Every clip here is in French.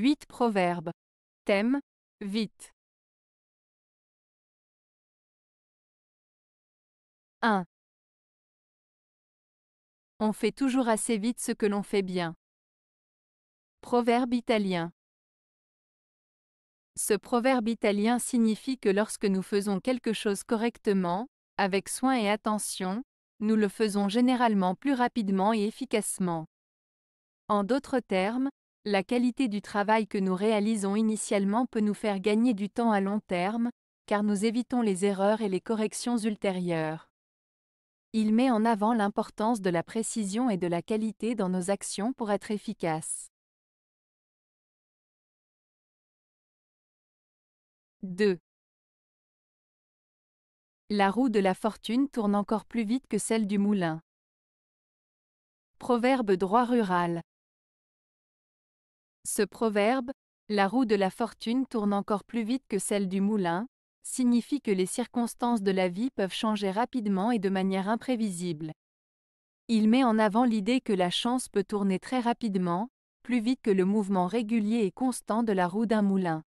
8 proverbes. Thème Vite. 1. On fait toujours assez vite ce que l'on fait bien. Proverbe italien. Ce proverbe italien signifie que lorsque nous faisons quelque chose correctement, avec soin et attention, nous le faisons généralement plus rapidement et efficacement. En d'autres termes, la qualité du travail que nous réalisons initialement peut nous faire gagner du temps à long terme, car nous évitons les erreurs et les corrections ultérieures. Il met en avant l'importance de la précision et de la qualité dans nos actions pour être efficaces. 2. La roue de la fortune tourne encore plus vite que celle du moulin. Proverbe droit rural. Ce proverbe, la roue de la fortune tourne encore plus vite que celle du moulin, signifie que les circonstances de la vie peuvent changer rapidement et de manière imprévisible. Il met en avant l'idée que la chance peut tourner très rapidement, plus vite que le mouvement régulier et constant de la roue d'un moulin.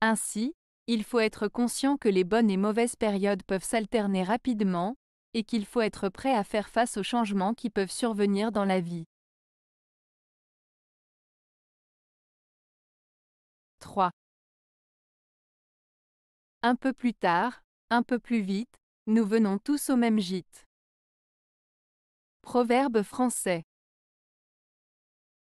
Ainsi, il faut être conscient que les bonnes et mauvaises périodes peuvent s'alterner rapidement, et qu'il faut être prêt à faire face aux changements qui peuvent survenir dans la vie. Un peu plus tard, un peu plus vite, nous venons tous au même gîte. Proverbe français.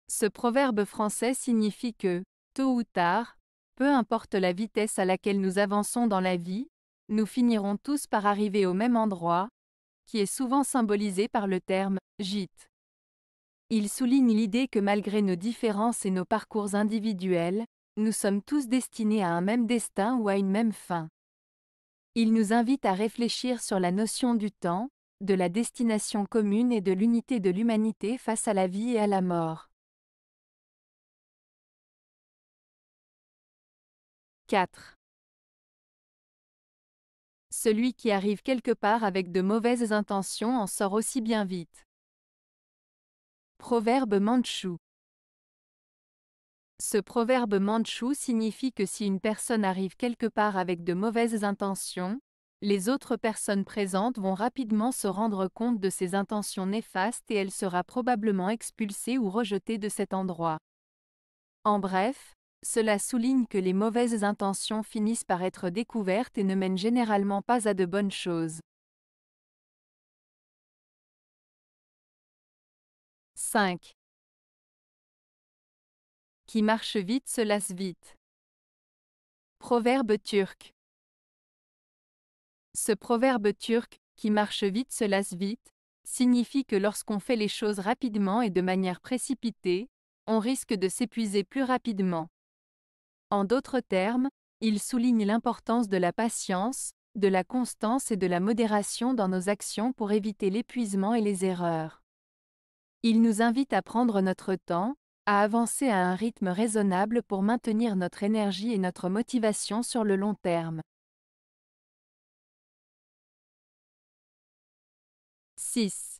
Ce proverbe français signifie que, tôt ou tard, peu importe la vitesse à laquelle nous avançons dans la vie, nous finirons tous par arriver au même endroit, qui est souvent symbolisé par le terme gîte. Il souligne l'idée que malgré nos différences et nos parcours individuels, nous sommes tous destinés à un même destin ou à une même fin. Il nous invite à réfléchir sur la notion du temps, de la destination commune et de l'unité de l'humanité face à la vie et à la mort. 4. Celui qui arrive quelque part avec de mauvaises intentions en sort aussi bien vite. Proverbe mandchou. Ce proverbe mandchou signifie que si une personne arrive quelque part avec de mauvaises intentions, les autres personnes présentes vont rapidement se rendre compte de ses intentions néfastes et elle sera probablement expulsée ou rejetée de cet endroit. En bref, cela souligne que les mauvaises intentions finissent par être découvertes et ne mènent généralement pas à de bonnes choses. 5. Qui marche vite se lasse vite. Proverbe turc. Ce proverbe turc, qui marche vite se lasse vite, signifie que lorsqu'on fait les choses rapidement et de manière précipitée, on risque de s'épuiser plus rapidement. En d'autres termes, il souligne l'importance de la patience, de la constance et de la modération dans nos actions pour éviter l'épuisement et les erreurs. Il nous invite à prendre notre temps, à avancer à un rythme raisonnable pour maintenir notre énergie et notre motivation sur le long terme. 6.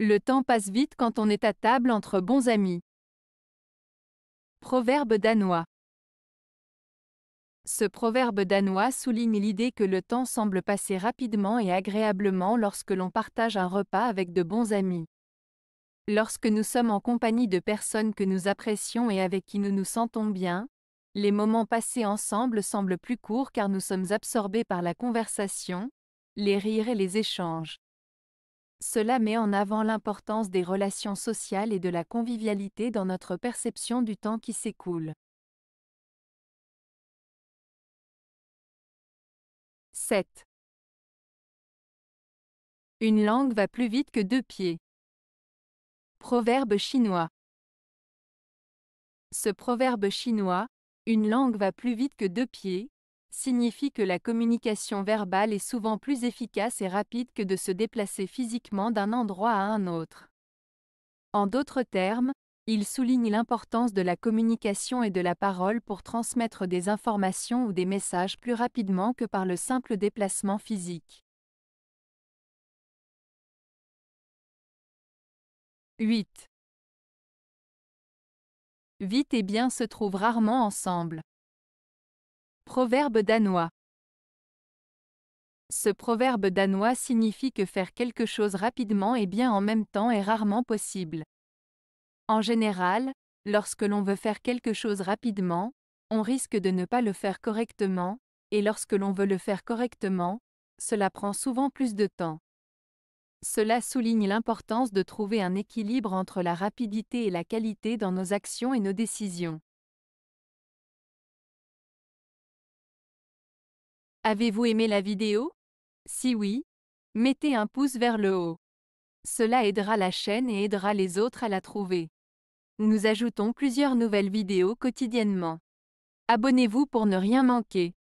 Le temps passe vite quand on est à table entre bons amis. Proverbe danois. Ce proverbe danois souligne l'idée que le temps semble passer rapidement et agréablement lorsque l'on partage un repas avec de bons amis. Lorsque nous sommes en compagnie de personnes que nous apprécions et avec qui nous nous sentons bien, les moments passés ensemble semblent plus courts car nous sommes absorbés par la conversation, les rires et les échanges. Cela met en avant l'importance des relations sociales et de la convivialité dans notre perception du temps qui s'écoule. 7. Une langue va plus vite que deux pieds. Proverbe chinois. Ce proverbe chinois, une langue va plus vite que deux pieds, signifie que la communication verbale est souvent plus efficace et rapide que de se déplacer physiquement d'un endroit à un autre. En d'autres termes, il souligne l'importance de la communication et de la parole pour transmettre des informations ou des messages plus rapidement que par le simple déplacement physique. 8. Vite et bien se trouvent rarement ensemble. Proverbe danois. Ce proverbe danois signifie que faire quelque chose rapidement et bien en même temps est rarement possible. En général, lorsque l'on veut faire quelque chose rapidement, on risque de ne pas le faire correctement, et lorsque l'on veut le faire correctement, cela prend souvent plus de temps. Cela souligne l'importance de trouver un équilibre entre la rapidité et la qualité dans nos actions et nos décisions. Avez-vous aimé la vidéo Si oui, mettez un pouce vers le haut. Cela aidera la chaîne et aidera les autres à la trouver. Nous ajoutons plusieurs nouvelles vidéos quotidiennement. Abonnez-vous pour ne rien manquer.